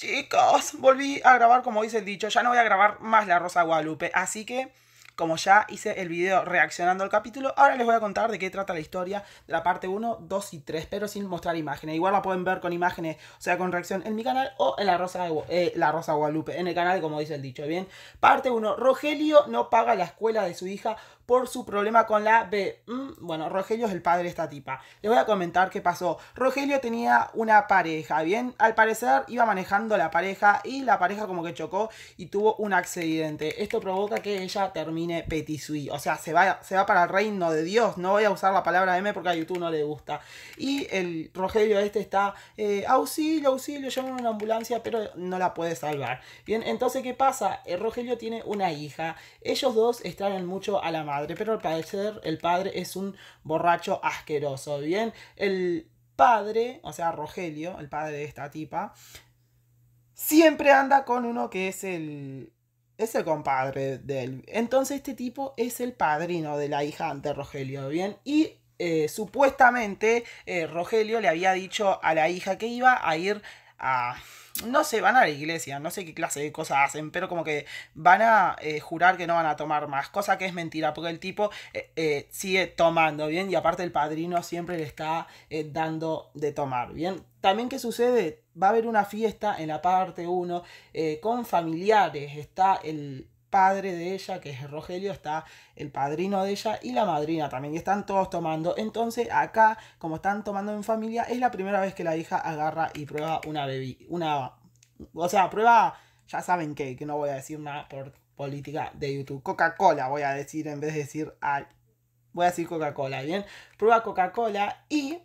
Chicos, volví a grabar como dice el dicho, ya no voy a grabar más la Rosa Guadalupe, así que como ya hice el video reaccionando al capítulo, ahora les voy a contar de qué trata la historia de la parte 1, 2 y 3, pero sin mostrar imágenes. Igual la pueden ver con imágenes, o sea, con reacción en mi canal o en la Rosa, eh, la Rosa Guadalupe, en el canal como dice el dicho, ¿bien? Parte 1, Rogelio no paga la escuela de su hija por su problema con la B. Mm, bueno, Rogelio es el padre de esta tipa. Les voy a comentar qué pasó. Rogelio tenía una pareja, ¿bien? Al parecer iba manejando la pareja y la pareja como que chocó y tuvo un accidente. Esto provoca que ella termine petisui O sea, se va, se va para el reino de Dios. No voy a usar la palabra M porque a YouTube no le gusta. Y el Rogelio este está, eh, auxilio, auxilio, llaman una ambulancia, pero no la puede salvar. Bien, entonces, ¿qué pasa? Eh, Rogelio tiene una hija. Ellos dos extrañan mucho a la madre pero al parecer el padre es un borracho asqueroso, ¿bien? El padre, o sea, Rogelio, el padre de esta tipa, siempre anda con uno que es el... Es el compadre de él. Entonces este tipo es el padrino de la hija de Rogelio, ¿bien? Y eh, supuestamente eh, Rogelio le había dicho a la hija que iba a ir no sé, van a la iglesia, no sé qué clase de cosas hacen, pero como que van a eh, jurar que no van a tomar más, cosa que es mentira, porque el tipo eh, eh, sigue tomando, ¿bien? Y aparte el padrino siempre le está dando de tomar, ¿bien? También, ¿qué sucede? Va a haber una fiesta en la parte 1 con familiares, está el, padre de ella, que es Rogelio, está el padrino de ella y la madrina también, y están todos tomando. Entonces, acá, como están tomando en familia, es la primera vez que la hija agarra y prueba una bebida, una... O sea, prueba, ya saben qué, que no voy a decir nada por política de YouTube. Coca-Cola voy a decir en vez de decir al... Voy a decir Coca-Cola, ¿bien? Prueba Coca-Cola y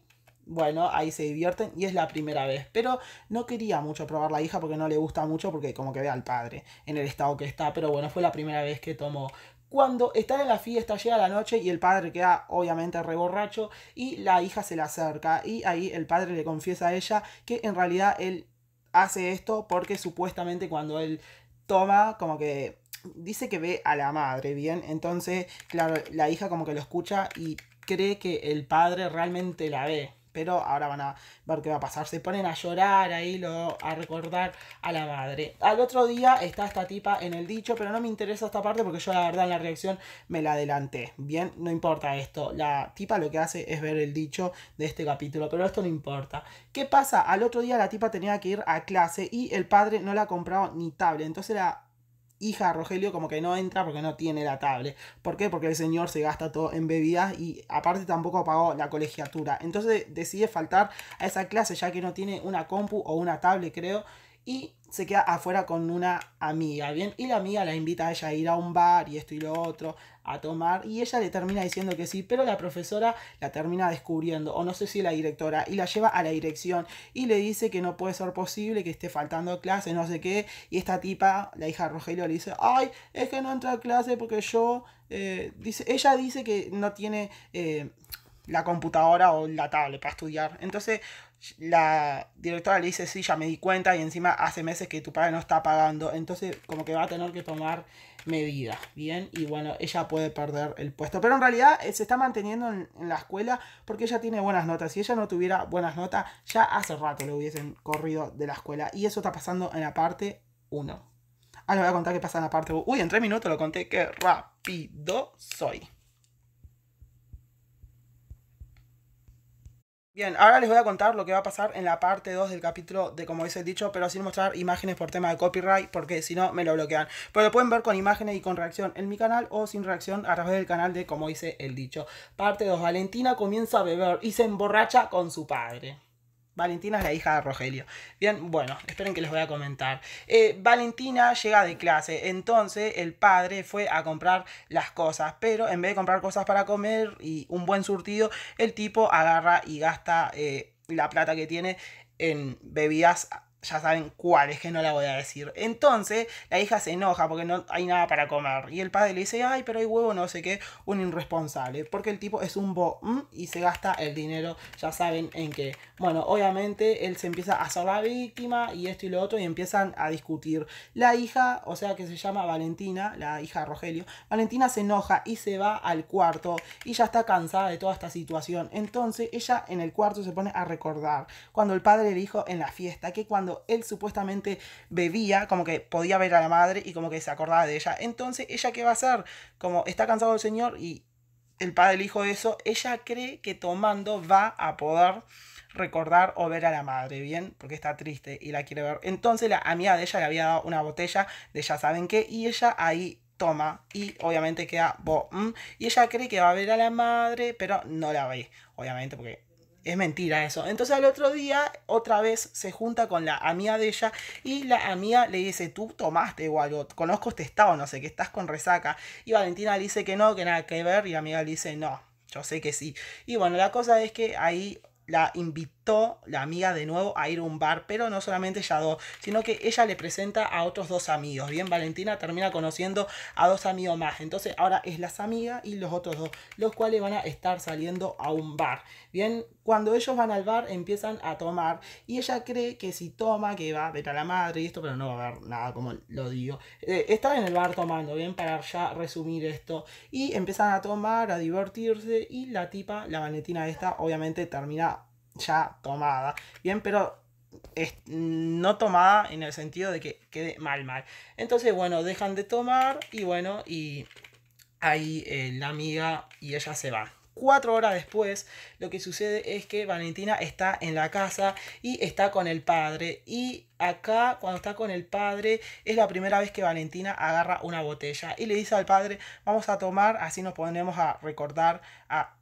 bueno, ahí se divierten y es la primera vez. Pero no quería mucho probar la hija porque no le gusta mucho porque como que ve al padre en el estado que está. Pero bueno, fue la primera vez que tomó. Cuando están en la fiesta llega la noche y el padre queda obviamente reborracho y la hija se le acerca y ahí el padre le confiesa a ella que en realidad él hace esto porque supuestamente cuando él toma como que dice que ve a la madre, ¿bien? Entonces, claro, la hija como que lo escucha y cree que el padre realmente la ve pero ahora van a ver qué va a pasar. Se ponen a llorar ahí, lo, a recordar a la madre. Al otro día está esta tipa en el dicho, pero no me interesa esta parte porque yo la verdad en la reacción me la adelanté. Bien, no importa esto. La tipa lo que hace es ver el dicho de este capítulo, pero esto no importa. ¿Qué pasa? Al otro día la tipa tenía que ir a clase y el padre no la comprado ni tablet. Entonces la hija de Rogelio como que no entra porque no tiene la tablet. ¿Por qué? Porque el señor se gasta todo en bebidas y aparte tampoco pagó la colegiatura. Entonces decide faltar a esa clase ya que no tiene una compu o una tablet, creo. Y se queda afuera con una amiga, ¿bien? Y la amiga la invita a ella a ir a un bar y esto y lo otro, a tomar, y ella le termina diciendo que sí, pero la profesora la termina descubriendo, o no sé si la directora, y la lleva a la dirección y le dice que no puede ser posible, que esté faltando clase, no sé qué, y esta tipa, la hija de Rogelio, le dice, ay, es que no entra a clase porque yo, eh", dice, ella dice que no tiene... Eh, la computadora o la tablet para estudiar. Entonces la directora le dice, sí, ya me di cuenta y encima hace meses que tu padre no está pagando. Entonces como que va a tener que tomar medidas, ¿bien? Y bueno, ella puede perder el puesto. Pero en realidad eh, se está manteniendo en, la escuela porque ella tiene buenas notas. Si ella no tuviera buenas notas, ya hace rato le hubiesen corrido de la escuela. Y eso está pasando en la parte 1. Ah, le voy a contar qué pasa en la parte 1. Uy, en tres minutos lo conté, qué rápido soy. Bien, ahora les voy a contar lo que va a pasar en la parte 2 del capítulo de como hice el dicho, pero sin mostrar imágenes por tema de copyright, porque si no me lo bloquean. Pero lo pueden ver con imágenes y con reacción en mi canal o sin reacción a través del canal de como hice el dicho. Parte 2, Valentina comienza a beber y se emborracha con su padre. Valentina es la hija de Rogelio. Bien, bueno, esperen que les voy a comentar. Eh, Valentina llega de clase, entonces el padre fue a comprar las cosas, pero en vez de comprar cosas para comer y un buen surtido, el tipo agarra y gasta eh, la plata que tiene en bebidas ya saben cuál, es que no la voy a decir. Entonces, la hija se enoja porque no hay nada para comer. Y el padre le dice, ay, pero hay huevo, no sé qué, un irresponsable. Porque el tipo es un bo y se gasta el dinero, ya saben en qué. Bueno, obviamente él se empieza a hacer la víctima y esto y lo otro y empiezan a discutir. La hija, o sea que se llama Valentina, la hija de Rogelio, Valentina se enoja y se va al cuarto y ya está cansada de toda esta situación. Entonces, ella en el cuarto se pone a recordar cuando el padre le dijo en la fiesta que cuando él supuestamente bebía, como que podía ver a la madre y como que se acordaba de ella. Entonces, ¿ella qué va a hacer? Como está cansado el señor y el padre le dijo eso, ella cree que tomando va a poder recordar o ver a la madre, ¿bien? Porque está triste y la quiere ver. Entonces la amiga de ella le había dado una botella de ya saben qué y ella ahí toma y obviamente queda boom mm, Y ella cree que va a ver a la madre, pero no la ve, obviamente, porque es mentira eso. Entonces al otro día otra vez se junta con la amiga de ella y la amiga le dice, tú tomaste o algo, conozco este estado, no sé, que estás con resaca. Y Valentina dice que no, que nada que ver y la amiga le dice, no, yo sé que sí. Y bueno, la cosa es que ahí la invitó la amiga de nuevo a ir a un bar, pero no solamente ella dos, sino que ella le presenta a otros dos amigos. Bien, Valentina termina conociendo a dos amigos más. Entonces ahora es las amigas y los otros dos, los cuales van a estar saliendo a un bar. Bien, cuando ellos van al bar empiezan a tomar y ella cree que si toma, que va a ver a la madre y esto, pero no va a haber nada como lo digo. Eh, está en el bar tomando, bien, para ya resumir esto. Y empiezan a tomar, a divertirse y la tipa, la Valentina esta, obviamente termina ya tomada. Bien, pero es, no tomada en el sentido de que quede mal, mal. Entonces, bueno, dejan de tomar y bueno, y ahí eh, la amiga y ella se va. Cuatro horas después, lo que sucede es que Valentina está en la casa y está con el padre. Y acá, cuando está con el padre, es la primera vez que Valentina agarra una botella y le dice al padre, vamos a tomar, así nos ponemos a recordar a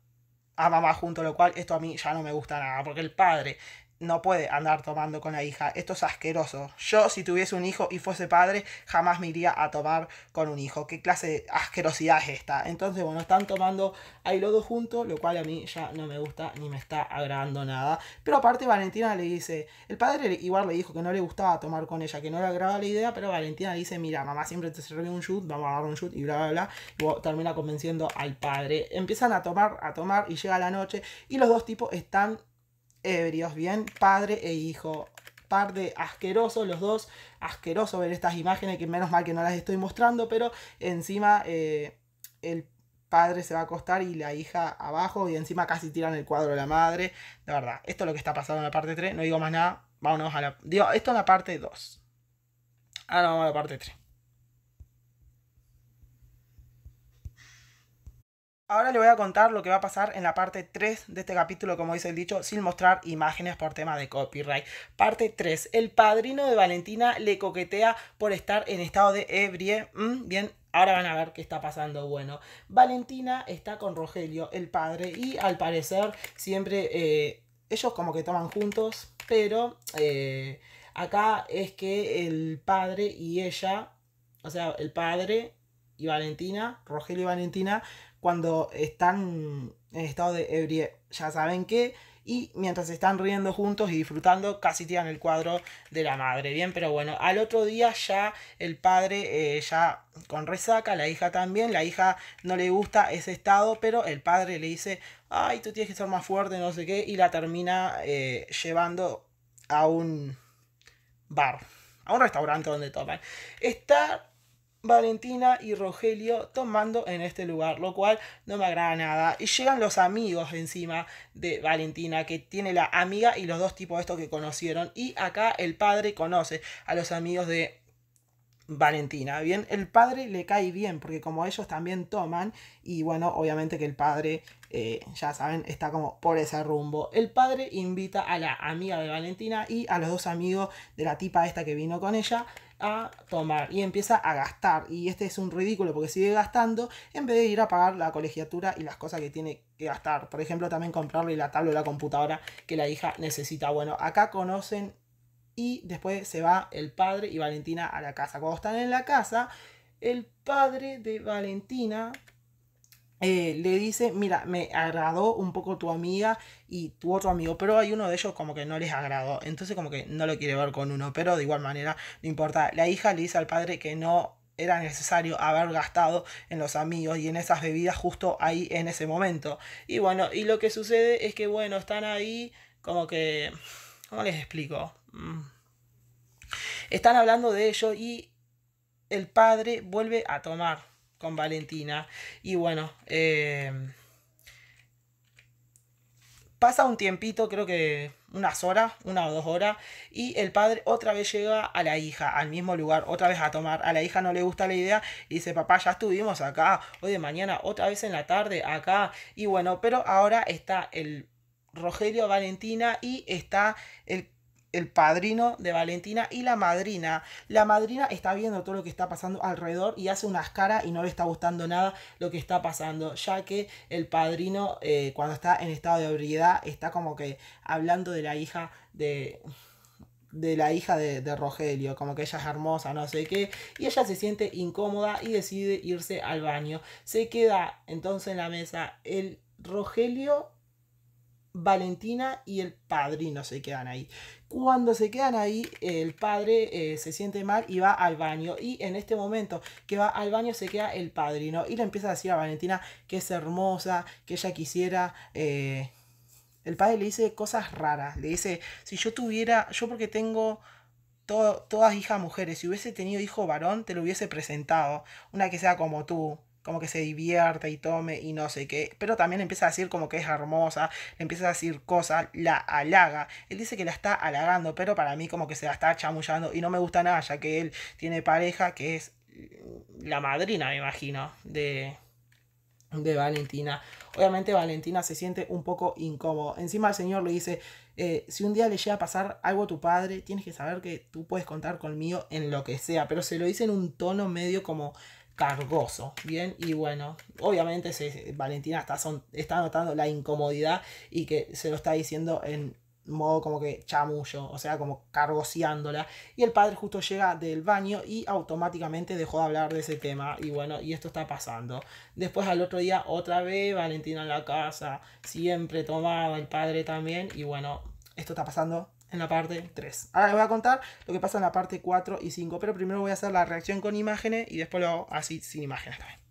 a mamá junto, lo cual esto a mí ya no me gusta nada, porque el padre no puede andar tomando con la hija. Esto es asqueroso. Yo, si tuviese un hijo y fuese padre, jamás me iría a tomar con un hijo. ¿Qué clase de asquerosidad es esta? Entonces, bueno, están tomando ahí los dos juntos, lo cual a mí ya no me gusta ni me está agradando nada. Pero aparte, Valentina le dice: el padre igual le dijo que no le gustaba tomar con ella, que no le agrada la idea, pero Valentina dice: mira, mamá siempre te sirve un shoot, vamos a dar un shoot y bla, bla, bla. Y termina convenciendo al padre. Empiezan a tomar, a tomar y llega la noche y los dos tipos están ebrios, bien, padre e hijo. Par de asquerosos los dos, asqueroso ver estas imágenes que menos mal que no las estoy mostrando, pero encima eh, el padre se va a acostar y la hija abajo y encima casi tiran el cuadro de la madre. De verdad, esto es lo que está pasando en la parte 3, no digo más nada, vámonos a la... esto es la parte 2. Ahora vamos a la parte 3. Ahora le voy a contar lo que va a pasar en la parte 3 de este capítulo, como dice el dicho, sin mostrar imágenes por tema de copyright. Parte 3. El padrino de Valentina le coquetea por estar en estado de ebrie. Mm, bien, Ahora van a ver qué está pasando. Bueno, Valentina está con Rogelio, el padre, y al parecer siempre eh, ellos como que toman juntos, pero eh, acá es que el padre y ella, o sea, el padre y Valentina, Rogelio y Valentina, cuando están en estado de ebriedad, ya saben qué, y mientras están riendo juntos y disfrutando, casi tiran el cuadro de la madre, bien, pero bueno, al otro día ya el padre eh, ya con resaca, la hija también, la hija no le gusta ese estado, pero el padre le dice, ay, tú tienes que ser más fuerte, no sé qué, y la termina eh, llevando a un bar, a un restaurante donde toman. Está Valentina y Rogelio tomando en este lugar, lo cual no me agrada nada. Y llegan los amigos encima de Valentina, que tiene la amiga y los dos tipos estos que conocieron. Y acá el padre conoce a los amigos de Valentina, ¿bien? El padre le cae bien, porque como ellos también toman, y bueno, obviamente que el padre, eh, ya saben, está como por ese rumbo. El padre invita a la amiga de Valentina y a los dos amigos de la tipa esta que vino con ella a tomar y empieza a gastar. Y este es un ridículo porque sigue gastando en vez de ir a pagar la colegiatura y las cosas que tiene que gastar. Por ejemplo, también comprarle la tabla o la computadora que la hija necesita. Bueno, acá conocen y después se va el padre y Valentina a la casa. Cuando están en la casa, el padre de Valentina eh, le dice, mira, me agradó un poco tu amiga y tu otro amigo, pero hay uno de ellos como que no les agradó, entonces como que no lo quiere ver con uno, pero de igual manera, no importa. La hija le dice al padre que no era necesario haber gastado en los amigos y en esas bebidas justo ahí en ese momento. Y bueno, y lo que sucede es que bueno, están ahí como que... ¿Cómo les explico? Mm. Están hablando de ello y el padre vuelve a tomar con Valentina. Y bueno, eh, pasa un tiempito, creo que unas horas, una o dos horas, y el padre otra vez llega a la hija, al mismo lugar, otra vez a tomar. A la hija no le gusta la idea y dice, papá, ya estuvimos acá, hoy de mañana, otra vez en la tarde, acá. Y bueno, pero ahora está el Rogelio Valentina y está el el padrino de Valentina y la madrina. La madrina está viendo todo lo que está pasando alrededor y hace unas caras y no le está gustando nada lo que está pasando, ya que el padrino eh, cuando está en estado de ebriedad está como que hablando de la hija de de la hija de, de, Rogelio, como que ella es hermosa, no sé qué, y ella se siente incómoda y decide irse al baño. Se queda entonces en la mesa el Rogelio Valentina y el padrino se quedan ahí. Cuando se quedan ahí, el padre eh, se siente mal y va al baño. Y en este momento que va al baño se queda el padrino y le empieza a decir a Valentina que es hermosa, que ella quisiera... Eh, el padre le dice cosas raras. Le dice, si yo tuviera, yo porque tengo todas hijas mujeres, si hubiese tenido hijo varón, te lo hubiese presentado. Una que sea como tú, como que se divierta y tome y no sé qué, pero también empieza a decir como que es hermosa, le empieza a decir cosas, la halaga, él dice que la está halagando, pero para mí como que se la está chamullando y no me gusta nada, ya que él tiene pareja que es la madrina, me imagino, de, de Valentina. Obviamente Valentina se siente un poco incómodo. Encima el señor le dice, eh, si un día le llega a pasar algo a tu padre, tienes que saber que tú puedes contar conmigo en lo que sea, pero se lo dice en un tono medio como cargoso, ¿bien? Y bueno, obviamente se, Valentina está, está notando la incomodidad y que se lo está diciendo en modo como que chamullo, o sea, como cargoseándola. Y el padre justo llega del baño y automáticamente dejó de hablar de ese tema. Y bueno, y esto está pasando. Después al otro día, otra vez, Valentina en la casa, siempre tomaba, el padre también. Y bueno, esto está pasando en la parte 3. Ahora les voy a contar lo que pasa en la parte 4 y 5, pero primero voy a hacer la reacción con imágenes y después lo hago así sin imágenes también.